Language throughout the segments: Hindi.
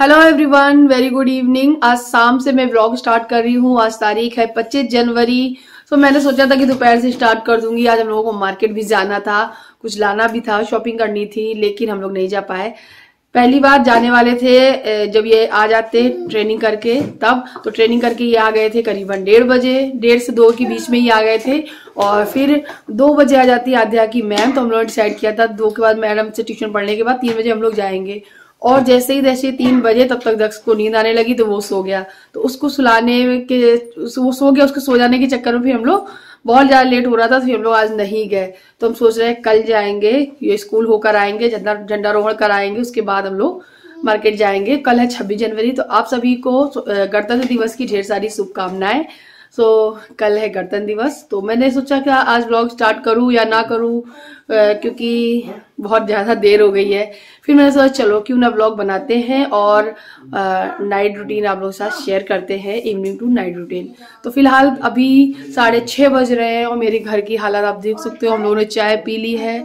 Hello everyone very good evening आज शाम से मैं व्लॉग स्टार्ट कर रही हूँ आज तारीख है 25 जनवरी तो मैंने सोचा था कि दोपहर से स्टार्ट कर दूंगी आज हम लोगों को मार्केट भी जाना था कुछ लाना भी था शॉपिंग करनी थी लेकिन हम लोग नहीं जा पाए पहली बार जाने वाले थे जब ये आ जाते ट्रेनिंग करके तब तो ट्रेनिंग करके ये आ गए थे करीबन डेढ़ बजे डेढ़ से दो के बीच में ही आ गए थे और फिर दो बजे आ जाती आध्या की मैम तो हम लोगों ने डिसाइड किया था दो के बाद मैडम से ट्यूशन पढ़ने के बाद तीन बजे हम लोग जाएंगे और जैसे ही जैसे तीन बजे तब तक दक्ष को नींद आने लगी तो वो सो गया तो उसको सुलाने के वो सो गया उसको सो जाने के चक्कर में फिर हम लोग बहुत ज्यादा लेट हो रहा था फिर हम लोग आज नहीं गए तो हम सोच रहे हैं कल जाएंगे ये स्कूल होकर आएंगे झंडा कर कराएंगे उसके बाद हम लोग मार्केट जाएंगे कल है छब्बीस जनवरी तो आप सभी को गणतंत्र दिवस की ढेर सारी शुभकामनाएं सो कल है गणतंत्र दिवस तो मैंने सोचा कि आज ब्लॉग स्टार्ट करूं या ना करूं क्योंकि बहुत ज़्यादा देर हो गई है फिर मैंने सोचा चलो क्यों ना ब्लॉग बनाते हैं और नाइट रूटीन आप लोगों के साथ शेयर करते हैं इवनिंग टू नाइट रूटीन तो फिलहाल अभी साढ़े छः बज रहे हैं और मेरे घर की हालत आप देख सकते हो हम लोगों ने चाय पी ली है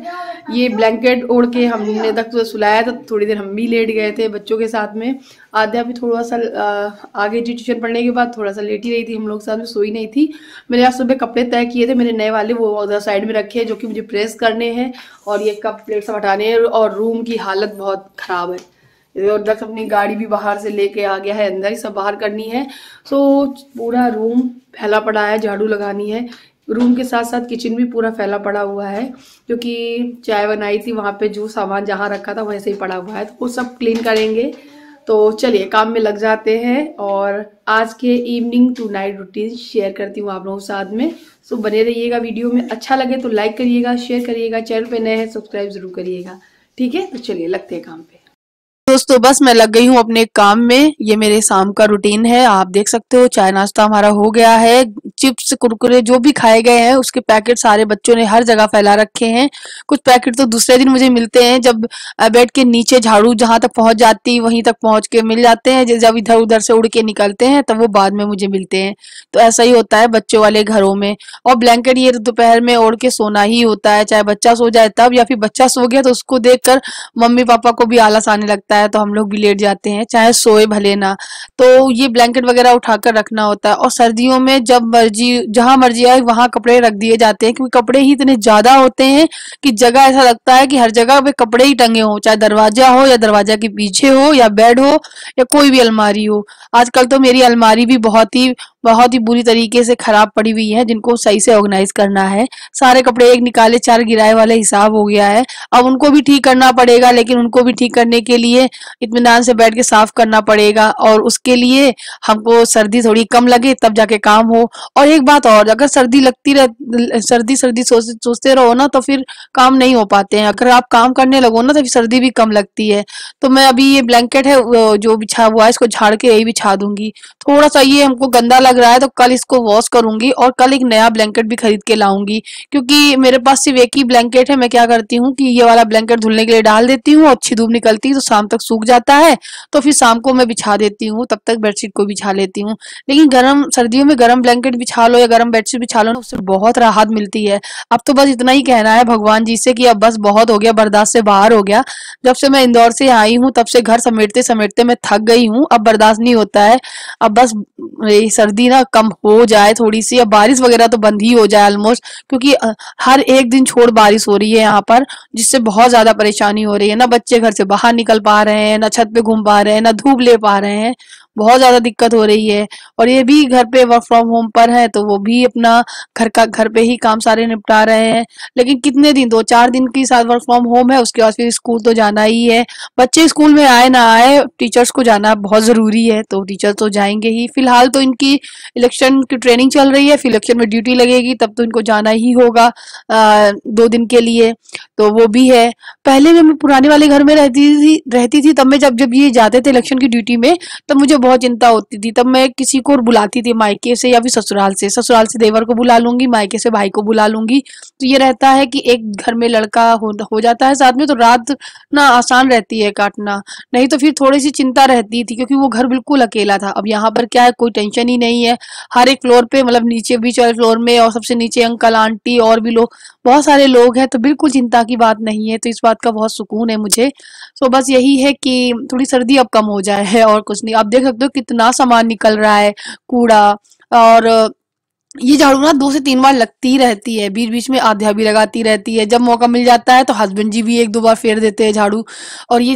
ये ब्लैंकेट ओढ़ के हमने तक तो सुलाया था थोड़ी देर हम भी लेट गए थे बच्चों के साथ में आधे अभी थोड़ा सा आगे जी ट्यूशन पढ़ने के बाद थोड़ा सा लेट ही रही थी हम लोग साथ में सोई नहीं थी मैंने आज सुबह कपड़े तय किए थे मेरे नए वाले वो उधर साइड में रखे जो कि मुझे प्रेस करने हैं और ये कप प्लेट सब हटाने हैं और रूम की हालत बहुत ख़राब है और दस अपनी गाड़ी भी बाहर से लेके आ गया है अंदर ही सब बाहर करनी है सो पूरा रूम फैला पड़ा है झाड़ू लगानी है रूम के साथ साथ किचन भी पूरा फैला पड़ा हुआ है क्योंकि चाय बनाई थी वहाँ पे जो सामान जहाँ रखा था वहीं से ही पड़ा हुआ है तो वो सब क्लीन करेंगे तो चलिए काम में लग जाते हैं और आज के evening to night routine share करती हूँ आप लोगों के साथ में सो बने रहिएगा वीडियो में अच्छा लगे तो लाइक करिएगा शेयर करिएगा चैनल पे नए हैं सब्सक्राइब जरूर करिएगा ठीक है तो चलिए लगते हैं काम पे दोस्तों बस मैं लग गई हूँ अपने काम में ये मेरे शाम का रूटीन है आप देख सकते हो चाय नाश्ता हमारा हो गया है चिप्स कुरकुरे जो भी खाए गए हैं उसके पैकेट सारे बच्चों ने हर जगह फैला रखे हैं कुछ पैकेट तो दूसरे दिन मुझे मिलते हैं जब बेड के नीचे झाड़ू जहां तक पहुंच जाती वहीं तक पहुंच के मिल जाते हैं जब इधर उधर से उड़ के निकलते हैं तब वो बाद में मुझे मिलते हैं तो ऐसा ही होता है बच्चों वाले घरों में और ब्लैंकेट ये दोपहर में ओढ़ के सोना ही होता है चाहे बच्चा सो जाए तब या फिर बच्चा सो गया तो उसको देख मम्मी पापा को भी आलस आने लगता है तो हम लोग भी लेट जाते हैं चाहे सोए भले ना तो ये ब्लैंकेट वगैरह उठाकर रखना होता है और सर्दियों में जब मर्जी जहां मर्जी आए वहां कपड़े रख दिए जाते हैं क्योंकि कपड़े ही इतने ज्यादा होते हैं कि जगह ऐसा लगता है कि हर जगह पे कपड़े ही टंगे हों चाहे दरवाजा हो या दरवाजा के पीछे हो या बेड हो या कोई भी अलमारी हो आजकल तो मेरी अलमारी भी बहुत ही बहुत ही बुरी तरीके से खराब पड़ी हुई है जिनको सही से ऑर्गेनाइज करना है सारे कपड़े एक निकाले चार गिराए वाले हिसाब हो गया है अब उनको भी ठीक करना पड़ेगा लेकिन उनको भी ठीक करने के लिए इतमान से बैठ के साफ करना पड़ेगा और उसके लिए हमको सर्दी थोड़ी कम लगे तब जाके काम हो और एक बात और अगर सर्दी लगती रह सर्दी सर्दी सोचते रहो ना तो फिर काम नहीं हो पाते हैं अगर आप काम करने लगो ना तो फिर सर्दी भी कम लगती है तो मैं अभी ये ब्लैंकेट है जो बिछा हुआ है इसको झाड़ के यही बिछा दूंगी थोड़ा सा ये हमको गंदा लग लग रहा है तो कल इसको वॉश करूंगी और कल एक नया ब्लैंकेट भी खरीद के लाऊंगी क्योंकि मेरे पास सिर्फ एक ही ब्लैंकेट है मैं क्या करती हूँ कि ये वाला ब्लैंकेट धुलने के लिए डाल देती हूँ अच्छी धूप निकलती है तो शाम तक सूख जाता है तो फिर शाम को मैं बिछा देती हूँ तब तक बेडशीट को बिछा लेती हूँ लेकिन गर्म सर्दियों में गर्म ब्लैंकेट बिछा लो या गर्म बेडशीट बिछा लो ना उससे बहुत राहत मिलती है अब तो बस इतना ही कहना है भगवान जी से कि अब बस बहुत हो गया बर्दाश्त से बाहर हो गया जब से मैं इंदौर से आई हूँ तब से घर समेटते समेटते मैं थक गई हूँ अब बर्दाश्त नहीं होता है अब बस सर्दी सर्दी ना कम हो जाए थोड़ी सी या बारिश वगैरह तो बंद ही हो जाए ऑलमोस्ट क्योंकि हर एक दिन छोड़ बारिश हो रही है यहाँ पर जिससे बहुत ज्यादा परेशानी हो रही है ना बच्चे घर से बाहर निकल पा रहे हैं ना छत पे घूम पा रहे हैं ना धूप ले पा रहे हैं बहुत ज़्यादा दिक्कत हो रही है और ये भी घर पे वर्क फ्रॉम होम पर है तो वो भी अपना घर का घर पे ही काम सारे निपटा रहे हैं लेकिन कितने दिन दो चार दिन के साथ वर्क फ्रॉम होम है उसके बाद फिर स्कूल तो जाना ही है बच्चे स्कूल में आए ना आए टीचर्स को जाना बहुत ज़रूरी है तो टीचर तो जाएंगे ही फिलहाल तो इनकी इलेक्शन की ट्रेनिंग चल रही है फिर इलेक्शन में ड्यूटी लगेगी तब तो इनको जाना ही होगा आ, दो दिन के लिए तो वो भी है पहले जब मैं पुराने वाले घर में रहती थी रहती थी तब मैं जब जब ये जाते थे इलेक्शन की ड्यूटी में तब मुझे बहुत चिंता होती थी तब मैं किसी को बुलाती थी मायके से या फिर ससुराल से ससुराल से देवर को बुला लूंगी मायके से भाई को बुला लूंगी तो ये रहता है कि एक घर में लड़का हो, हो जाता है साथ में तो रात ना आसान रहती है काटना नहीं तो फिर थोड़ी सी चिंता रहती थी क्योंकि वो घर बिल्कुल अकेला था अब यहाँ पर क्या है कोई टेंशन ही नहीं है हर एक फ्लोर पे मतलब नीचे बीच वाले फ्लोर में और सबसे नीचे अंकल आंटी और भी लोग बहुत सारे लोग हैं तो बिल्कुल चिंता की बात नहीं है तो इस बात का बहुत सुकून है मुझे तो बस यही है कि थोड़ी सर्दी अब कम हो जाए है और कुछ नहीं आप देख सकते हो कितना सामान निकल रहा है कूड़ा और ये झाड़ू ना दो से तीन बार लगती रहती है बीच बीच में आध्या भी लगाती रहती है जब मौका मिल जाता है तो हस्बैंड जी भी एक दो बार फेर देते हैं झाड़ू और ये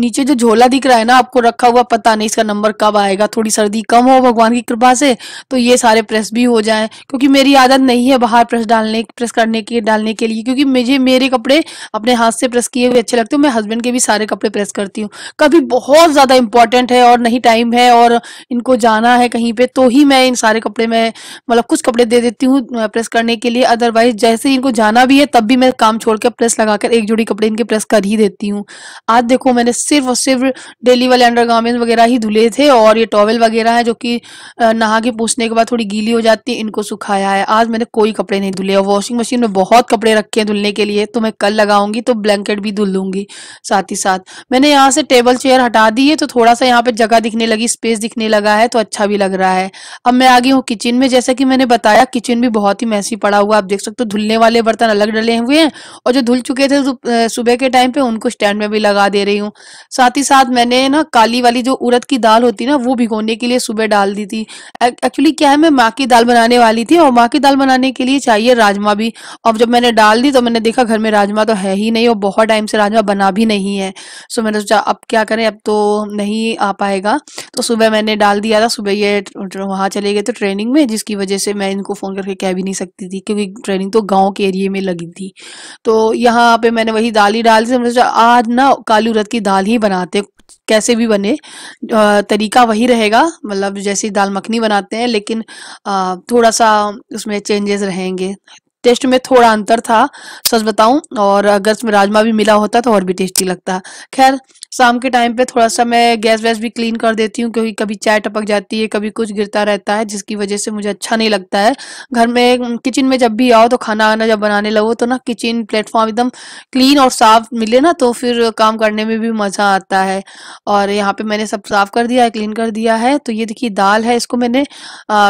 नीचे जो झोला दिख रहा है ना आपको रखा हुआ पता नहीं इसका नंबर कब आएगा थोड़ी सर्दी कम हो भगवान की कृपा से तो ये सारे प्रेस भी हो जाए क्योंकि मेरी आदत नहीं है बाहर प्रेस डालने प्रेस करने के डालने के लिए क्योंकि मुझे मेरे कपड़े अपने हाथ से प्रेस किए हुए अच्छे लगते हैं मैं हस्बैंड के भी सारे कपड़े प्रेस करती हूँ कभी बहुत ज़्यादा इंपॉर्टेंट है और नहीं टाइम है और इनको जाना है कहीं पर तो ही मैं इन सारे कपड़े में मतलब कुछ कपड़े दे देती हूँ प्रेस करने के लिए अदरवाइज जैसे इनको जाना भी है तब भी मैं काम छोड़ कर प्रेस लगाकर एक जोड़ी कपड़े इनके प्रेस कर ही देती हूँ आज देखो मैंने सिर्फ और सिर्फ डेली वाले अंडर वगैरह ही धुले थे और ये टॉवल वगैरह है जो कि नहा के पूछने के बाद थोड़ी गीली हो जाती है इनको सुखाया है आज मैंने कोई कपड़े नहीं धुले और वॉशिंग मशीन में बहुत कपड़े रखे हैं धुलने के लिए तो मैं कल लगाऊंगी तो ब्लैंकेट भी धुल लूंगी साथ ही साथ मैंने यहाँ से टेबल चेयर हटा दी है तो थोड़ा सा यहाँ पे जगह दिखने लगी स्पेस दिखने लगा है तो अच्छा भी लग रहा है अब मैं आ गई हूँ किचन में जैसा कि मैंने ने बताया किचन भी बहुत ही मैसी पड़ा हुआ आप देख सकते हो धुलने वाले बर्तन अलग डले हुए हैं और जो धुल चुके थे सुबह के टाइम पे उनको स्टैंड में भी लगा दे रही हूँ साथ ही साथ मैंने ना काली वाली जो उड़द की दाल होती ना वो भिगोने के लिए सुबह डाल दी थी एक्चुअली क्या है मैं माँ की दाल बनाने वाली थी और माँ की दाल बनाने के लिए चाहिए राजमा भी और जब मैंने डाल दी तो मैंने देखा घर में राजमा तो है ही नहीं और बहुत टाइम से राजमा बना भी नहीं है सो मैंने सोचा अब क्या करें अब तो नहीं आ पाएगा तो सुबह मैंने डाल दिया था सुबह ये वहाँ चले गए थे ट्रेनिंग में जिसकी वजह से से मैं इनको फ़ोन करके कह भी नहीं सकती थी क्योंकि ट्रेनिंग तो गांव के एरिए में लगी थी तो यहाँ पे मैंने वही दाल ही डाल दी तो सोचा आज ना काली उरद की दाल ही बनाते कैसे भी बने तरीका वही रहेगा मतलब जैसे दाल मखनी बनाते हैं लेकिन थोड़ा सा उसमें चेंजेस रहेंगे टेस्ट में थोड़ा अंतर था सच बताऊं और अगर इसमें राजमा भी मिला होता तो और भी टेस्टी लगता खैर शाम के टाइम पे थोड़ा सा मैं गैस वैस भी क्लीन कर देती हूँ क्योंकि कभी चाय टपक जाती है कभी कुछ गिरता रहता है जिसकी वजह से मुझे अच्छा नहीं लगता है घर में किचन में जब भी आओ तो खाना आना जब बनाने लगो तो ना किचन प्लेटफॉर्म एकदम क्लीन और साफ मिले ना तो फिर काम करने में भी मज़ा आता है और यहाँ पे मैंने सब साफ कर दिया है क्लीन कर दिया है तो ये देखिए दाल है इसको मैंने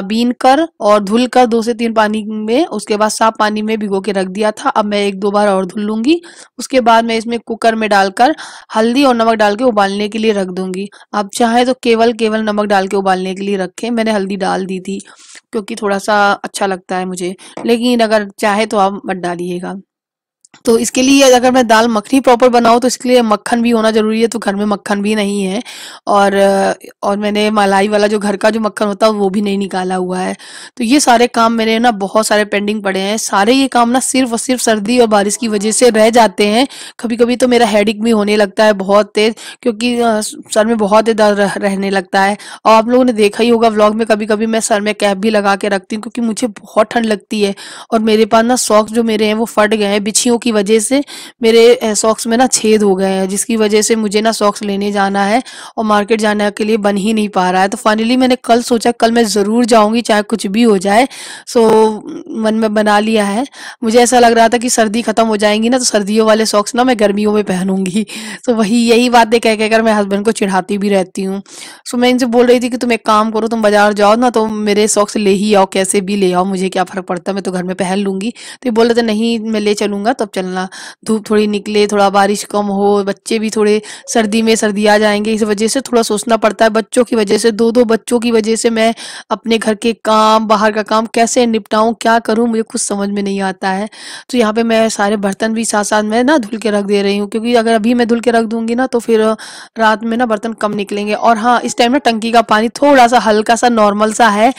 बीन कर और धुल कर दो से तीन पानी में उसके बाद साफ पानी में भिगो के रख दिया था अब मैं एक दो बार और धुल लूंगी उसके बाद मैं इसमें कुकर में डालकर हल्दी और नमक नमक डाल के उबालने के लिए रख दूंगी आप चाहे तो केवल केवल नमक डाल के उबालने के लिए रखें मैंने हल्दी डाल दी थी क्योंकि थोड़ा सा अच्छा लगता है मुझे लेकिन अगर चाहे तो आप मत डालिएगा तो इसके लिए अगर मैं दाल मखनी प्रॉपर बनाऊँ तो इसके लिए मक्खन भी होना ज़रूरी है तो घर में मक्खन भी नहीं है और और मैंने मलाई वाला जो घर का जो मक्खन होता है वो भी नहीं निकाला हुआ है तो ये सारे काम मेरे ना बहुत सारे पेंडिंग पड़े हैं सारे ये काम ना सिर्फ और सिर्फ सर्दी और बारिश की वजह से रह जाते हैं कभी कभी तो मेरा हेडिक भी होने लगता है बहुत तेज़ क्योंकि सर में बहुत ही दर्द रहने लगता है और आप लोगों ने देखा ही होगा व्लॉग में कभी कभी मैं सर में कैप भी लगा के रखती हूँ क्योंकि मुझे बहुत ठंड लगती है और मेरे पास ना सॉक्स जो मेरे हैं वो फट गए हैं बिछियों की वजह से मेरे सॉक्स में ना छेद हो गए हैं जिसकी वजह से मुझे ना सॉक्स लेने जाना है और मार्केट जाने के लिए बन ही नहीं पा रहा है तो फाइनली मैंने कल सोचा कल मैं ज़रूर जाऊँगी चाहे कुछ भी हो जाए सो मन में बना लिया है मुझे ऐसा लग रहा था कि सर्दी ख़त्म हो जाएंगी ना तो सर्दियों वाले सॉक्स ना मैं गर्मियों में पहनूंगी तो वही यही बातें कह कहकर मैं हस्बैंड को चिढ़ाती भी रहती हूँ सो मैं इनसे बोल रही थी कि तुम एक काम करो तुम बाजार जाओ ना तो मेरे सॉक्स ले ही आओ कैसे भी ले आओ मुझे क्या फ़र्क पड़ता है मैं तो घर में पहन लूँगी तो ये बोल रहे थे नहीं मैं ले चलूँगा तब चलना धूप थोड़ी निकले थोड़ा बारिश कम हो बच्चे भी थोड़े सर्दी में सर्दी आ जाएंगे इस वजह से थोड़ा सोचना पड़ता है बच्चों की वजह से दो दो बच्चों की वजह से मैं अपने घर के काम बाहर का काम कैसे निपटाऊँ क्या करूँ मुझे कुछ समझ में नहीं आता है तो यहाँ पर मैं सारे बर्तन भी साथ साथ मैं ना धुल के रख दे रही हूँ क्योंकि अगर अभी मैं धुल के रख दूंगी ना तो फिर रात में ना बर्तन कम निकलेंगे और हाँ इस टाइम ना टंकी का पानी थोड़ा सा हल्का सा नॉर्मल सा है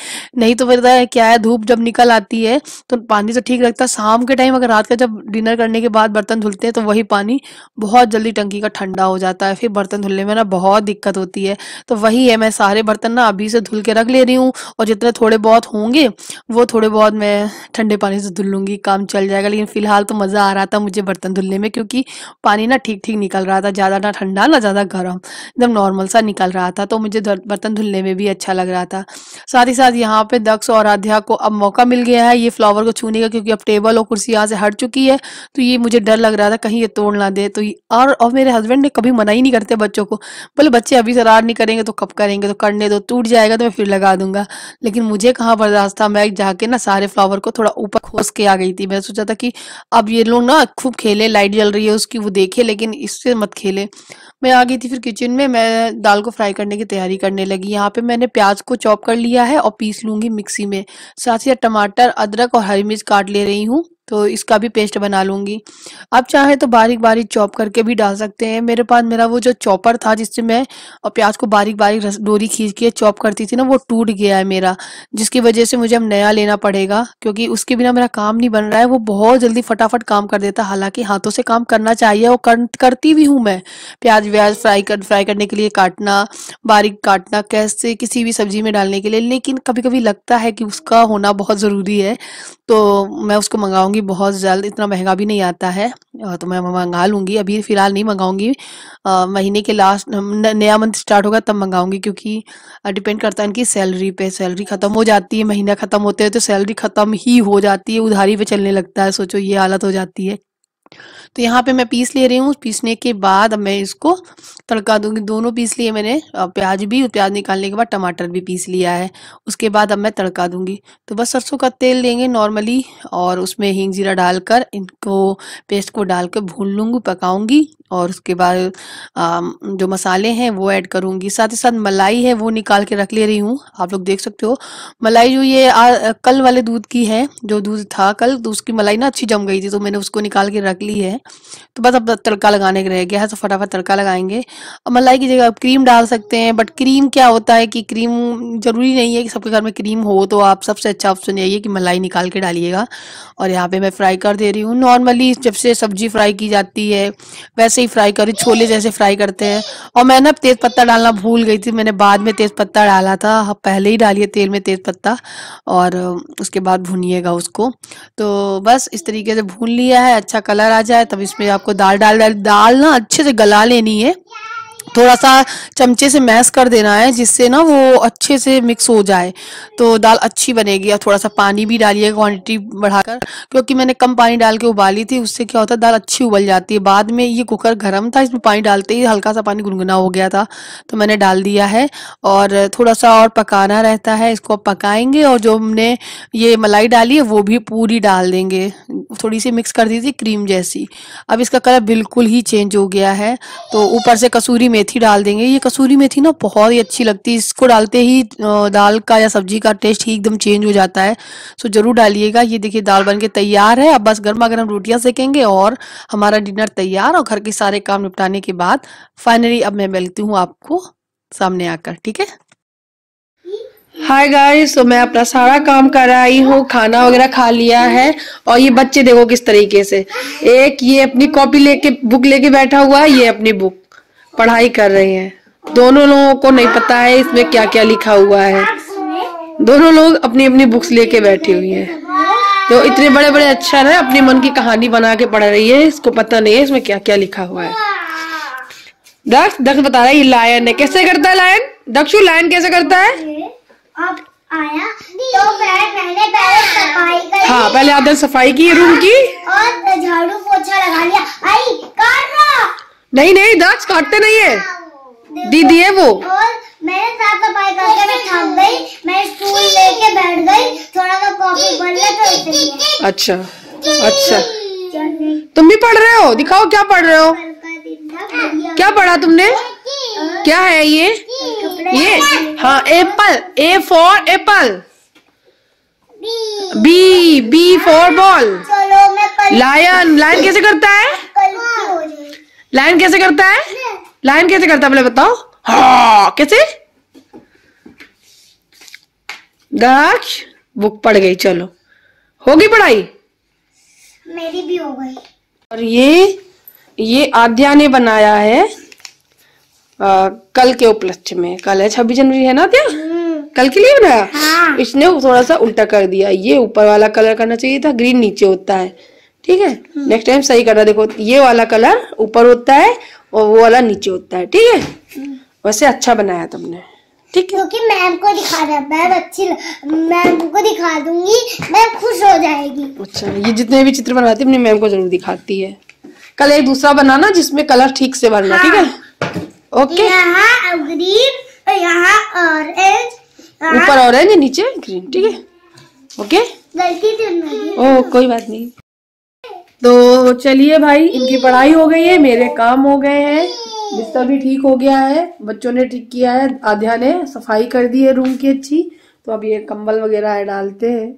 नहीं तो फिर क्या है धूप जब निकल आती है तो पानी तो ठीक लगता है शाम के टाइम अगर रात का जब डिनर ठंडा करने के बाद बर्तन धुलते हैं तो वही पानी बहुत जल्दी टंकी का ठंडा हो जाता है फिर बर्तन धुलने में ना बहुत दिक्कत होती है तो वही है मैं सारे बर्तन ना अभी से धुल के रख ले रही हूँ और जितने थोड़े बहुत होंगे वो थोड़े बहुत मैं ठंडे पानी से धुल लूँगी काम चल जाएगा लेकिन फिलहाल तो मज़ा आ रहा था मुझे बर्तन धुलने में क्योंकि पानी ना ठीक ठीक निकल रहा था ज़्यादा ना ठंडा ना ज़्यादा गर्म एकदम नॉर्मल सा निकल रहा था तो मुझे बर्तन धुलने में भी अच्छा लग रहा था साथ ही साथ यहाँ पे दक्ष और आध्या को अब मौका मिल गया है ये फ्लावर को छूने का क्योंकि अब टेबल और कुर्सी यहाँ से हट चुकी है तो ये मुझे डर लग रहा था कहीं ये तोड़ ना दे तो और और मेरे हस्बैंड ने कभी मना ही नहीं करते बच्चों को बोले बच्चे अभी शरार नहीं करेंगे तो कब करेंगे तो करने दो टूट जाएगा तो मैं फिर लगा दूंगा लेकिन मुझे कहाँ बर्दाश्त था मैं जाके ना सारे फ्लावर को थोड़ा ऊपर खोस के आ गई थी मैं सोचा था कि अब ये लोग ना खूब खेले लाइट जल रही है उसकी वो देखे लेकिन इससे मत खेले मैं आ गई थी फिर किचन में मैं दाल को फ्राई करने की तैयारी करने लगी यहाँ पे मैंने प्याज को चॉप कर लिया है और पीस लूंगी मिक्सी में साथ ही टमाटर अदरक और हरी मिर्च काट ले रही हूँ तो इसका भी पेस्ट बना लूँगी आप चाहे तो बारीक बारीक चॉप करके भी डाल सकते हैं मेरे पास मेरा वो जो चॉपर था जिससे मैं और प्याज को बारीक बारीक रस डोरी खींच के चॉप करती थी ना वो टूट गया है मेरा जिसकी वजह से मुझे अब नया लेना पड़ेगा क्योंकि उसके बिना मेरा काम नहीं बन रहा है वो बहुत जल्दी फटाफट काम कर देता हालांकि हाथों से काम करना चाहिए और कर, करती भी हूँ मैं प्याज व्याज फ्राई कर फ्राई करने के लिए काटना बारीक काटना कैसे किसी भी सब्जी में डालने के लिए लेकिन कभी कभी लगता है कि उसका होना बहुत ज़रूरी है तो मैं उसको मंगाऊँगी मंगाऊंगी बहुत जल्द इतना महंगा भी नहीं आता है तो मैं मंगा लूंगी अभी फ़िलहाल नहीं मंगाऊंगी महीने के लास्ट नया मंथ स्टार्ट होगा तब मंगाऊंगी क्योंकि डिपेंड करता है इनकी सैलरी पे सैलरी ख़त्म हो जाती है महीना ख़त्म होते हैं तो सैलरी ख़त्म ही हो जाती है उधारी पे चलने लगता है सोचो ये हालत हो जाती है तो यहाँ पे मैं पीस ले रही हूँ पीसने के बाद अब मैं इसको तड़का दूंगी दोनों पीस लिए मैंने प्याज भी प्याज निकालने के बाद टमाटर भी पीस लिया है उसके बाद अब मैं तड़का दूंगी तो बस सरसों का तेल लेंगे नॉर्मली और उसमें हींग जीरा डालकर इनको पेस्ट को डालकर भून लूँगी पकाऊंगी और उसके बाद जो मसाले हैं वो ऐड करूँगी साथ ही साथ मलाई है वो निकाल के रख ले रही हूँ आप लोग देख सकते हो मलाई जो ये आ, कल वाले दूध की है जो दूध था कल तो उसकी मलाई ना अच्छी जम गई थी तो मैंने उसको निकाल के रख रख ली है तो बस अब तड़का लगाने के रह गया है तो फटाफट तड़का लगाएंगे अब मलाई की जगह आप क्रीम डाल सकते हैं बट क्रीम क्या होता है कि क्रीम ज़रूरी नहीं है कि सबके घर में क्रीम हो तो आप सबसे अच्छा ऑप्शन यही है कि मलाई निकाल के डालिएगा और यहाँ पे मैं फ्राई कर दे रही हूँ नॉर्मली जब से सब्जी फ्राई की जाती है वैसे ही फ्राई करी छोले जैसे फ्राई करते हैं और मैं ना तेज़ पत्ता डालना भूल गई थी मैंने बाद में तेज़ पत्ता डाला था पहले ही डालिए तेल में तेज़ पत्ता और उसके बाद भूनिएगा उसको तो बस इस तरीके से भून लिया है अच्छा कलर कलर आ जाए तब इसमें आपको दाल डाल दाल दाल ना अच्छे से गला लेनी है थोड़ा सा चमचे से मैश कर देना है जिससे ना वो अच्छे से मिक्स हो जाए तो दाल अच्छी बनेगी और थोड़ा सा पानी भी डालिए क्वांटिटी बढ़ाकर क्योंकि मैंने कम पानी डाल के उबाली थी उससे क्या होता है दाल अच्छी उबल जाती है बाद में ये कुकर गर्म था इसमें पानी डालते ही हल्का सा पानी गुनगुना हो गया था तो मैंने डाल दिया है और थोड़ा सा और पकाना रहता है इसको पकाएंगे और जो हमने ये मलाई डाली है वो भी पूरी डाल देंगे थोड़ी सी मिक्स कर दी थी क्रीम जैसी अब इसका कलर बिल्कुल ही चेंज हो गया है तो ऊपर से कसूरी मेथी डाल देंगे ये कसूरी मेथी ना बहुत ही अच्छी लगती है इसको डालते ही दाल का या सब्जी का टेस्ट ही एकदम चेंज हो जाता है सो ज़रूर डालिएगा ये देखिए दाल बन के तैयार है अब बस गर्मा गर्म रोटियाँ सेकेंगे और हमारा डिनर तैयार और घर के सारे काम निपटाने के बाद फाइनली अब मैं मिलती हूँ आपको सामने आकर ठीक है हाय गाइस तो मैं अपना सारा काम कर आई हूँ खाना वगैरह खा लिया है और ये बच्चे देखो किस तरीके से एक ये अपनी कॉपी लेके बुक लेके बैठा हुआ है ये अपनी बुक पढ़ाई कर रहे हैं दोनों लोगों को नहीं पता है इसमें क्या क्या लिखा हुआ है दोनों लोग अपनी अपनी बुक्स लेके बैठी हुई हैं तो इतने बड़े बड़े अक्षर है अपने मन की कहानी बना के पढ़ रही है इसको पता नहीं है इसमें क्या क्या लिखा हुआ है दक्ष दक्ष बता रहा है ये लायन है कैसे करता है लायन दक्षु लायन कैसे करता है आप आया तो पहले पहले सफाई हाँ पहले आदर सफाई की रूम की नहीं नहीं दांत काटते नहीं है दीदी है वो मैंने साफ सफाई तो करके मैं थक गई मैं स्टूल लेके बैठ गई थोड़ा सा कॉफी बन ले तो अच्छा अच्छा तुम भी पढ़ रहे हो दिखाओ क्या पढ़ रहे हो क्या पढ़ा तुमने क्या है ये ये हाँ apple A for apple B B for ball lion lion कैसे करता है लाइन कैसे करता है लाइन कैसे करता है बताओ हा कैसे दक्ष बुक पढ़ गई चलो होगी पढ़ाई मेरी भी हो गई और ये ये आद्या ने बनाया है आ, कल के उपलक्ष्य में कल है छब्बीस जनवरी है ना आद्या हम्म। कल के लिए बनाया हाँ। इसने थोड़ा सा उल्टा कर दिया ये ऊपर वाला कलर करना चाहिए था ग्रीन नीचे होता है ठीक है नेक्स्ट टाइम हम्म। सही करना देखो ये वाला कलर ऊपर होता है और वो वाला नीचे होता है ठीक है हम्म। वैसे अच्छा बनाया तुमने ठीक है क्योंकि मैम को दिखा रहा मैम अच्छी मैम को दिखा दूंगी मैम खुश हो जाएगी अच्छा ये जितने भी चित्र बनाती अपनी मैम को जरूर दिखाती है कल एक दूसरा बनाना जिसमें कलर ठीक से बनना ठीक हाँ। है ओके यहाँ ग्रीन यहाँ ऑरेंज ऊपर ऑरेंज नीचे ग्रीन ठीक है ओके हाँ। गलती ओ कोई बात नहीं तो चलिए भाई इनकी पढ़ाई हो गई है मेरे काम हो गए हैं बिस्तर भी ठीक हो गया है बच्चों ने ठीक किया है आध्या ने सफाई कर दी है रूम की अच्छी तो अब ये कंबल वगैरह है डालते हैं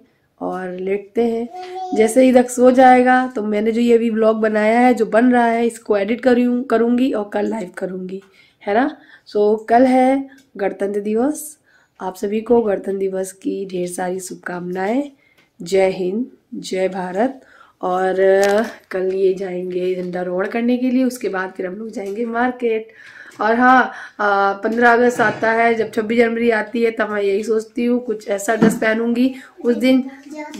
और लेटते हैं जैसे ही तक सो जाएगा तो मैंने जो ये अभी ब्लॉग बनाया है जो बन रहा है इसको एडिट करूँ करूँगी और कल लाइव करूँगी है ना सो so, कल है गणतंत्र दिवस आप सभी को गणतंत्र दिवस की ढेर सारी शुभकामनाएं जय हिंद जय भारत और कल ये जाएंगे झंडा रोहण करने के लिए उसके बाद फिर हम लोग जाएंगे मार्केट और हाँ पंद्रह अगस्त आता है जब छब्बीस जनवरी आती है तब मैं यही सोचती हूँ कुछ ऐसा ड्रेस पहनूंगी उस दिन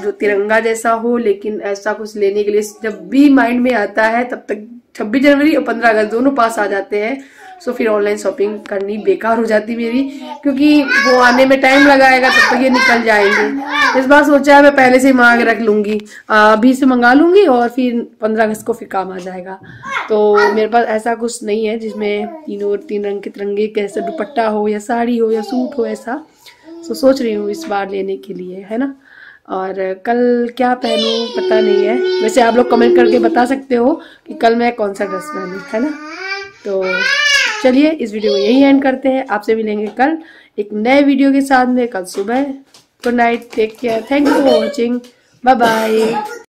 जो तिरंगा जैसा हो लेकिन ऐसा कुछ लेने के लिए जब भी माइंड में आता है तब तक छब्बीस जनवरी और पंद्रह अगस्त दोनों पास आ जाते हैं सो फिर ऑनलाइन शॉपिंग करनी बेकार हो जाती मेरी क्योंकि वो आने में टाइम लगाएगा तब तक ये निकल जाएंगे इस बार सोचा है मैं पहले से ही मांग रख लूँगी अभी से मंगा लूँगी और फिर पंद्रह अगस्त को फिर काम आ जाएगा तो मेरे पास ऐसा कुछ नहीं है जिसमें तीनों तीन रंग के तिरंगे कैसे दुपट्टा हो या साड़ी हो या सूट हो ऐसा सो सोच रही हूँ इस बार लेने के लिए है ना और कल क्या पहनूं पता नहीं है वैसे आप लोग कमेंट करके बता सकते हो कि कल मैं कौन सा ड्रेस पहनूं है ना तो चलिए इस वीडियो को यही एंड करते हैं आपसे मिलेंगे कल एक नए वीडियो के साथ में कल सुबह good night take care thank you for watching bye bye